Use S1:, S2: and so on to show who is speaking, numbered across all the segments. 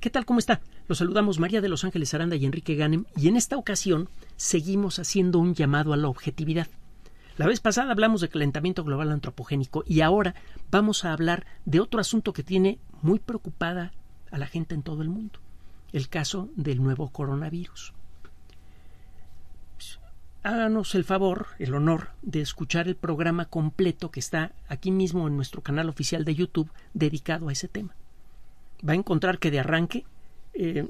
S1: ¿Qué tal? ¿Cómo está? Los saludamos María de Los Ángeles Aranda y Enrique Ganem y en esta ocasión seguimos haciendo un llamado a la objetividad. La vez pasada hablamos de calentamiento global antropogénico y ahora vamos a hablar de otro asunto que tiene muy preocupada a la gente en todo el mundo, el caso del nuevo coronavirus. Pues, háganos el favor, el honor de escuchar el programa completo que está aquí mismo en nuestro canal oficial de YouTube dedicado a ese tema va a encontrar que de arranque eh,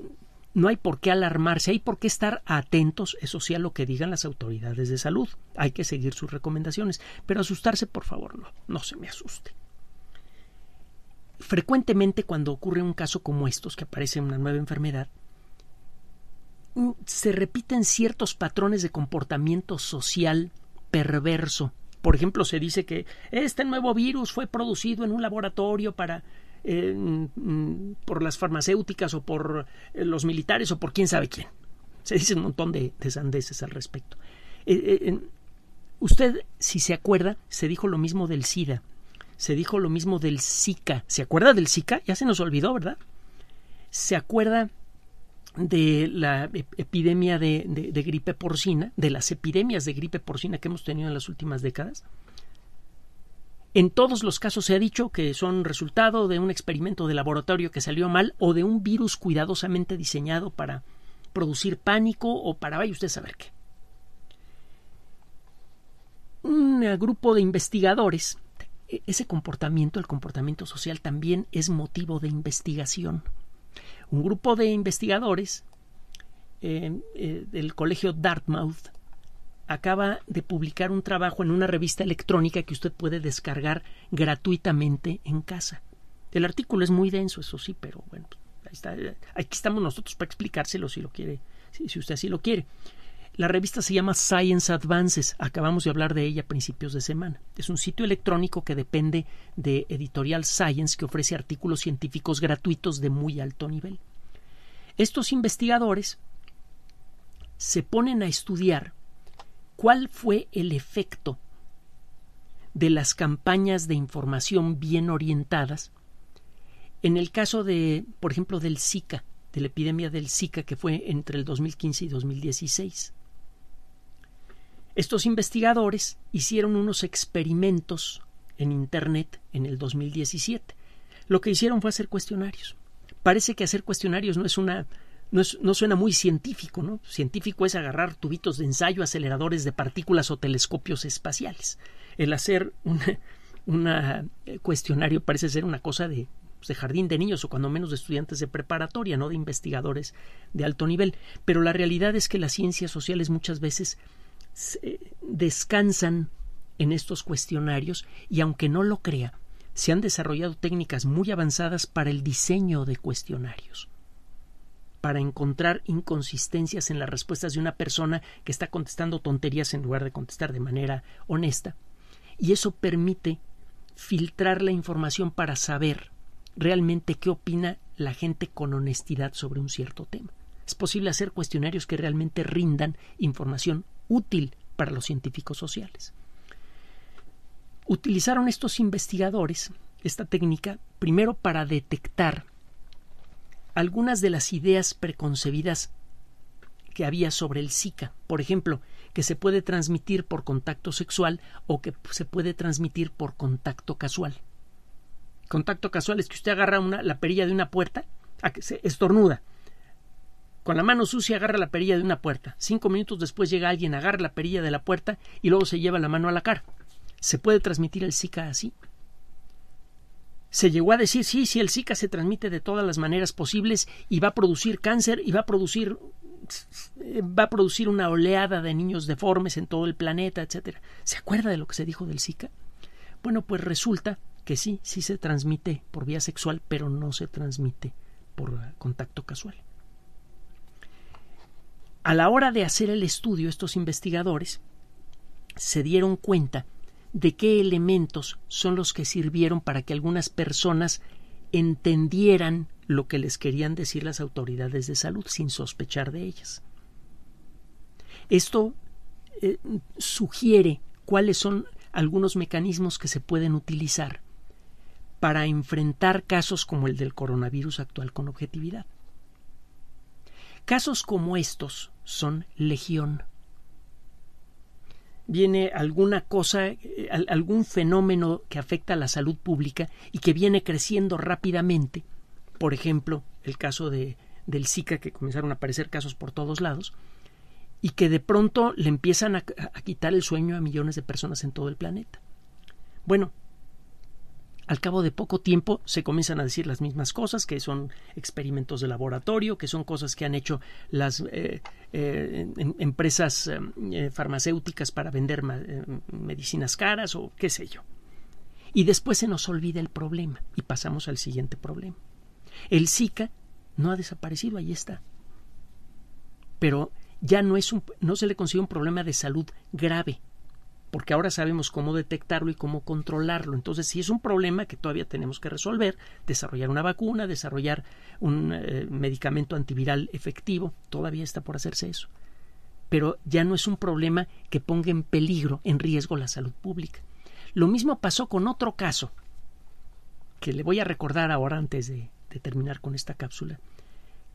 S1: no hay por qué alarmarse, hay por qué estar atentos, eso sí, a lo que digan las autoridades de salud. Hay que seguir sus recomendaciones, pero asustarse, por favor, no, no se me asuste. Frecuentemente cuando ocurre un caso como estos, que aparece una nueva enfermedad, mm, se repiten ciertos patrones de comportamiento social perverso. Por ejemplo, se dice que este nuevo virus fue producido en un laboratorio para Mm, por las farmacéuticas o por eh, los militares o por quién sabe quién. Se dice un montón de, sandeces al respecto. Eh, eh, usted, si se acuerda, se dijo lo mismo del SIDA, se dijo lo mismo del Zika. ¿Se acuerda del Zika? Ya se nos olvidó, ¿verdad? ¿Se acuerda de la epidemia de gripe porcina, de las epidemias de gripe porcina que hemos tenido en las últimas décadas? En todos los casos se ha dicho que son resultado de un experimento de laboratorio que salió mal o de un virus cuidadosamente diseñado para producir pánico o para vaya usted a saber qué. Un grupo de investigadores, ese comportamiento, el comportamiento social también es motivo de investigación. Un grupo de investigadores eh, eh, del Colegio Dartmouth acaba de publicar un trabajo en una revista electrónica que usted puede descargar gratuitamente en casa. El artículo es muy denso, eso sí, pero bueno, pues, aquí estamos nosotros para explicárselo si lo quiere, si, si usted así lo quiere. La revista se llama Science Advances, acabamos de hablar de ella a principios de semana. Es un sitio electrónico que depende de Editorial Science que ofrece artículos científicos gratuitos de muy alto nivel. Estos investigadores se ponen a estudiar cuál fue el efecto de las campañas de información bien orientadas en el caso de, por ejemplo, del Zika, de la epidemia del Zika que fue entre el 2015 y 2016. Estos investigadores hicieron unos experimentos en Internet en el 2017. Lo que hicieron fue hacer cuestionarios. Parece que hacer cuestionarios no es una no, suena muy científico, ¿no? Científico es agarrar tubitos de ensayo, aceleradores de partículas o telescopios espaciales. El hacer un eh, cuestionario parece ser una cosa pues, de, jardín de niños o cuando menos de estudiantes de preparatoria, no de investigadores de alto nivel. Pero la realidad es que las ciencias sociales muchas veces eh, descansan en estos cuestionarios y aunque no lo crea, se han desarrollado técnicas muy avanzadas para el diseño de cuestionarios para encontrar inconsistencias en las respuestas de una persona que está contestando tonterías en lugar de contestar de manera honesta. Y eso permite filtrar la información para saber realmente qué opina la gente con honestidad sobre un cierto tema. Es posible hacer cuestionarios que realmente rindan información útil para los científicos sociales. Utilizaron estos investigadores esta técnica primero para detectar algunas de las ideas preconcebidas que había sobre el Zika, por ejemplo, que se puede transmitir por contacto sexual o que se puede transmitir por contacto casual. Contacto casual es que usted agarra una, la perilla de una puerta, a que se estornuda. Con la mano sucia agarra la perilla de una puerta. Cinco minutos después llega alguien, agarra la perilla de la puerta y luego se lleva la mano a la cara. ¿Se puede transmitir el Zika así? se llegó a decir, sí, sí, el Zika se transmite de todas las maneras posibles y va a producir cáncer y va a producir va a producir una oleada de niños deformes en todo el planeta, etcétera. ¿Se acuerda de lo que se dijo del Zika? Bueno, pues resulta que sí, sí se transmite por vía sexual, pero no se transmite por contacto casual. A la hora de hacer el estudio, estos investigadores se dieron cuenta de qué elementos son los que sirvieron para que algunas personas entendieran lo que les querían decir las autoridades de salud sin sospechar de ellas. Esto eh, sugiere cuáles son algunos mecanismos que se pueden utilizar para enfrentar casos como el del coronavirus actual con objetividad. Casos como estos son legión. Viene alguna cosa algún fenómeno que afecta a la salud pública y que viene creciendo rápidamente, por ejemplo, el caso de, del Zika, que comenzaron a aparecer casos por todos lados, y que de pronto le empiezan a, quitar el sueño a millones de personas en todo el planeta. Bueno, al cabo de poco tiempo se comienzan a decir las mismas cosas, que son experimentos de laboratorio, que son cosas que han hecho las, eh, eh, empresas em, eh, farmacéuticas para vender eh, medicinas caras o qué sé yo. Y después se nos olvida el problema y pasamos al siguiente problema. El Zika no ha desaparecido, ahí está. Pero ya no, es un, no se le consigue un problema de salud grave, porque ahora sabemos cómo detectarlo y cómo controlarlo. Entonces, si es un problema que todavía tenemos que resolver, desarrollar una vacuna, desarrollar un eh, medicamento antiviral efectivo, todavía está por hacerse eso. Pero ya no es un problema que ponga en peligro, en riesgo la salud pública. Lo mismo pasó con otro caso, que le voy a recordar ahora antes de terminar con esta cápsula,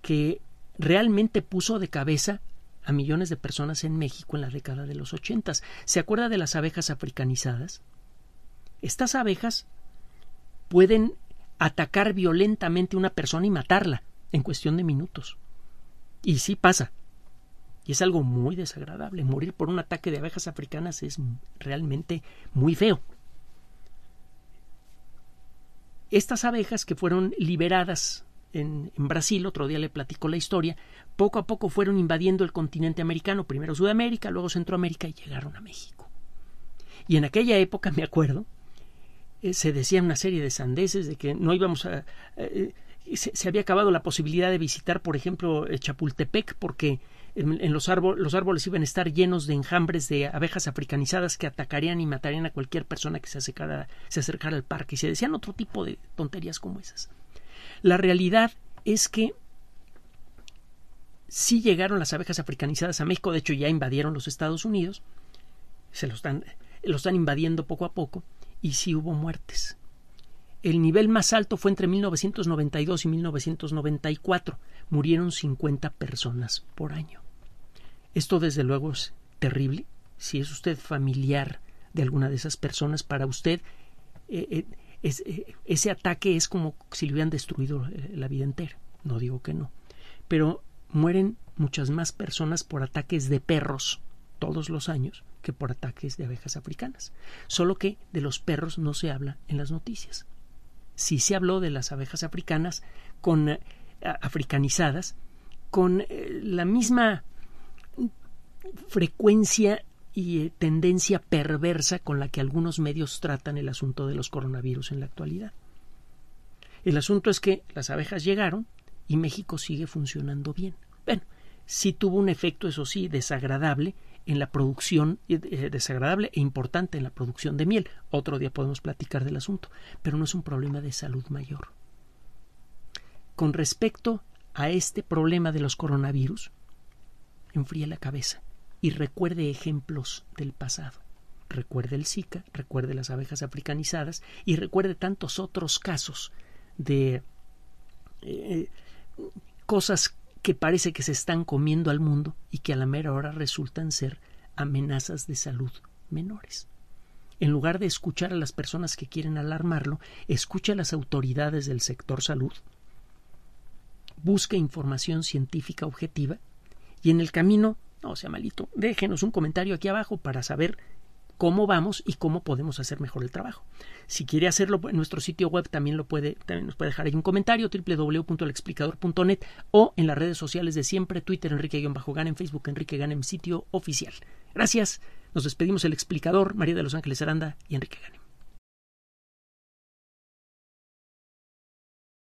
S1: que realmente puso de cabeza a millones de personas en México en la década de los ochentas. ¿Se acuerda de las abejas africanizadas? Estas abejas pueden atacar violentamente a una persona y matarla en cuestión de minutos. Y sí pasa. Y es algo muy desagradable. Morir por un ataque de abejas africanas es realmente muy feo. Estas abejas que fueron liberadas en, en Brasil, otro día le platico la historia, poco a poco fueron invadiendo el continente americano, primero Sudamérica, luego Centroamérica y llegaron a México. Y en aquella época, me acuerdo, eh, se decía una serie de sandeces de que no íbamos a... Eh, se, había acabado la posibilidad de visitar, por ejemplo, eh, Chapultepec, porque en, los, árboles los árboles iban a estar llenos de enjambres de abejas africanizadas que atacarían y matarían a cualquier persona que se se acercara al parque. Y se decían otro tipo de tonterías como esas. La realidad es que sí llegaron las abejas africanizadas a México, de hecho ya invadieron los Estados Unidos, se lo están, están invadiendo poco a poco, y sí hubo muertes. El nivel más alto fue entre 1992 y 1994. Murieron 50 personas por año. Esto desde luego es terrible. Si es usted familiar de alguna de esas personas, para usted eh, eh, es, eh, ese ataque es como si le hubieran destruido la vida entera. No digo que no. Pero mueren muchas más personas por ataques de perros todos los años que por ataques de abejas africanas. Solo que de los perros no se habla en las noticias. Sí se habló de las abejas africanas con eh, africanizadas con eh, la misma frecuencia y eh, tendencia perversa con la que algunos medios tratan el asunto de los coronavirus en la actualidad. El asunto es que las abejas llegaron, y México sigue funcionando bien. Bueno, sí tuvo un efecto, eso sí, desagradable en la producción, eh, eh, desagradable e importante en la producción de miel. Otro día podemos platicar del asunto, pero no es un problema de salud mayor. Con respecto a este problema de los coronavirus, enfríe la cabeza y recuerde ejemplos del pasado. Recuerde el Zika, recuerde las abejas africanizadas y recuerde tantos otros casos de eh, cosas que parece que se están comiendo al mundo y que a la mera hora resultan ser amenazas de salud menores. En lugar de escuchar a las personas que quieren alarmarlo, escucha a las autoridades del sector salud, busque información científica objetiva y en el camino, no sea malito, déjenos un comentario aquí abajo para saber cómo vamos y cómo podemos hacer mejor el trabajo. Si quiere hacerlo en nuestro sitio web también lo puede, también nos puede dejar ahí un comentario www.alexplicador.net o en las redes sociales de siempre, Twitter Enrique-Gan, en Facebook Enrique Ganem, sitio oficial. Gracias, nos despedimos el explicador, María de los Ángeles Aranda y Enrique Ganem.